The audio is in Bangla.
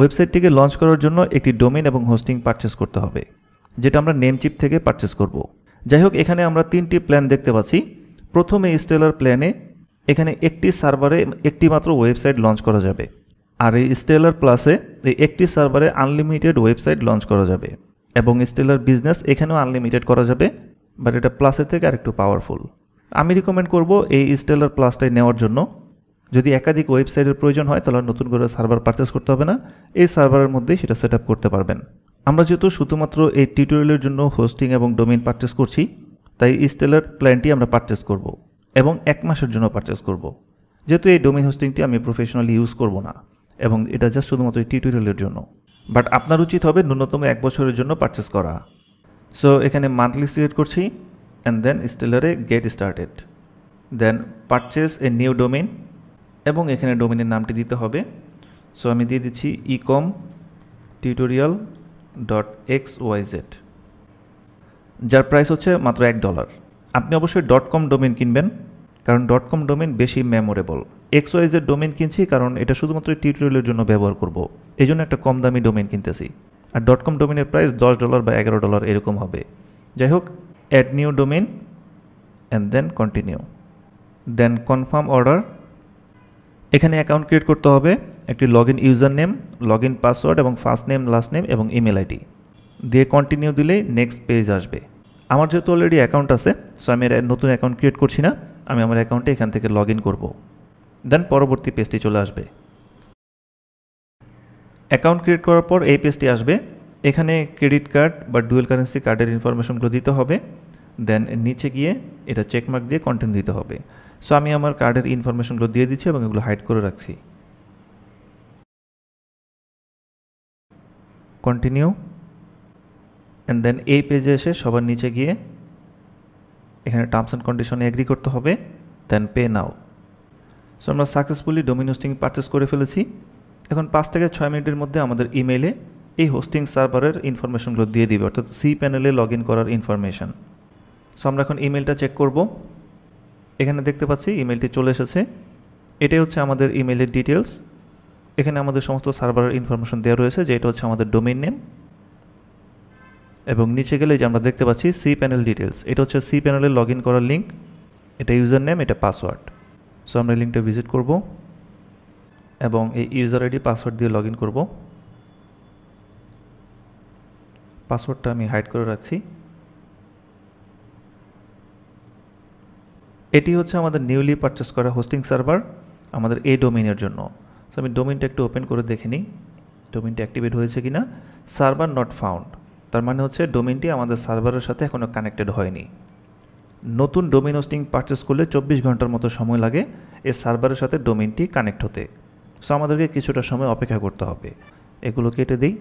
ওয়েবসাইটটিকে লঞ্চ করার জন্য একটি ডোমেন এবং হোস্টিং পারচেস করতে হবে যেটা আমরা নেমচিপ থেকে পারচেস করব। যাই হোক এখানে আমরা তিনটি প্ল্যান দেখতে পাচ্ছি প্রথমে স্টেলার প্ল্যানে এখানে একটি সার্ভারে একটি মাত্র ওয়েবসাইট লঞ্চ করা যাবে আর এই স্টেলার প্লাসে এই একটি সার্ভারে আনলিমিটেড ওয়েবসাইট লঞ্চ করা যাবে এবং স্টেলার বিজনেস এখানেও আনলিমিটেড করা যাবে বাট এটা প্লাসের থেকে আরেকটু পাওয়ারফুল আমি রিকমেন্ড করব এই স্টেলার প্লাসটাই নেওয়ার জন্য যদি একাধিক ওয়েবসাইটের প্রয়োজন হয় তাহলে নতুন করে সার্ভার পারচেস করতে হবে না এই সার্ভারের মধ্যেই সেটা সেট করতে পারবেন আমরা যেহেতু শুধুমাত্র এই টিউটোরিয়ালের জন্য হোস্টিং এবং ডোমিন পারচেস করছি তাই স্টেলার প্ল্যানটি আমরা পারচেস করব এবং এক মাসের জন্য পারচেস করব। যেহেতু এই ডোমিন হোস্টিংটি আমি প্রফেশনালি ইউজ করব না এবং এটা জাস্ট শুধুমাত্র এই টিউটোরিয়ালের জন্য বাট আপনার উচিত হবে ন্যূনতম এক বছরের জন্য পারচেস করা সো এখানে মান্থলি সিলেক্ট করছি অ্যান্ড দেন স্টেলারে get started then purchase a new domain এবং এখানে ডোমিনের নামটি দিতে হবে সো আমি দিয়ে দিচ্ছি ecom tutorial dot X Y Z যার প্রাইস হচ্ছে মাত্র এক ডলার আপনি অবশ্যই ডট কম ডোমেন কিনবেন কারণ ডট কম ডোমেন বেশি মেমোরেবল এক্স ওয়াইজের ডোমেন কিনছি কারণ এটা শুধুমাত্র টিউটোরিয়ালের জন্য ব্যবহার করব এই জন্য একটা কম দামি ডোমেন কিনতেছি আর ডট কম ডোমেনের প্রাইস দশ ডলার বা এগারো ডলার এরকম হবে যাই হোক add new domain and then continue then confirm order এখানে অ্যাকাউন্ট ক্রিয়েট করতে হবে একটি log in user name log in password এবং ফার্স্ট নেম লাস্ট নেম এবং ইমেল আইডি দিয়ে কন্টিনিউ দিলেই নেক্সট পেজ আসবে আমার যেহেতু অলরেডি অ্যাকাউন্ট আছে সো আমি নতুন অ্যাকাউন্ট ক্রিয়েট করছি না আমি আমার অ্যাকাউন্টে এখান থেকে লগ ইন করবো দেন পরবর্তী পেজটি চলে আসবে অ্যাকাউন্ট ক্রিয়েট করার পর এই পেজটি আসবে এখানে ক্রেডিট কার্ড বা ডুয়েল কারেন্সি কার্ডের ইনফরমেশনগুলো দিতে হবে দেন নিচে গিয়ে এটা চেকমার্ক দিয়ে কন্টেন্ট দিতে হবে সো আমি আমার কার্ডের ইনফরমেশনগুলো দিয়ে দিচ্ছি এবং এগুলো হাইড করে রাখছি কন্টিনিউ অ্যান্ড দেন এই পেজে এসে সবার নিচে গিয়ে এখানে টার্মস অ্যান্ড কন্ডিশনে এগ্রি করতে হবে দেন পে নাও সো আমরা সাকসেসফুলি ডোমিন হোস্টিং পারচেস করে ফেলেছি এখন পাঁচ থেকে ছয় মিনিটের মধ্যে আমাদের ইমেইলে এই হোস্টিং সার্ভারের ইনফরমেশনগুলো দিয়ে দিবে অর্থাৎ সি প্যানেলে লগ ইন করার ইনফরমেশন সো আমরা এখন ইমেলটা চেক করবো এখানে দেখতে পাচ্ছি ইমেলটি চলে এসেছে এটাই হচ্ছে আমাদের ইমেলের ডিটেলস এখানে আমাদের সমস্ত সার্ভারের ইনফরমেশন দেওয়া রয়েছে যে এটা হচ্ছে আমাদের ডোমেইন নেম এবং নিচে গেলে যে আমরা দেখতে পাচ্ছি সি প্যানেল ডিটেলস এটা হচ্ছে সি প্যানেলে লগ ইন করার লিঙ্ক এটা ইউজার নেম এটা পাসওয়ার্ড সো আমরা লিঙ্কটা ভিজিট করব এবং এই ইউজার আইডি পাসওয়ার্ড দিয়ে লগ ইন করবো পাসওয়ার্ডটা আমি হাইড করে রাখছি এটি হচ্ছে আমাদের নিউলি পারচেস করা হোস্টিং সার্ভার আমাদের এই ডোমিনের জন্য সো আমি ডোমিনটা একটু ওপেন করে দেখে নিই ডোমিনটা অ্যাক্টিভেট হয়েছে কি না সার্ভার নট ফাউন্ড তার মানে হচ্ছে ডোমিনটি আমাদের সার্ভারের সাথে এখনও কানেক্টেড হয়নি নতুন ডোমিন হোস্টিং পারচেস করলে চব্বিশ ঘন্টার মতো সময় লাগে এ সার্ভারের সাথে ডোমিনটি কানেক্ট হতে সো আমাদেরকে কিছুটা সময় অপেক্ষা করতে হবে এগুলো কেটে দিই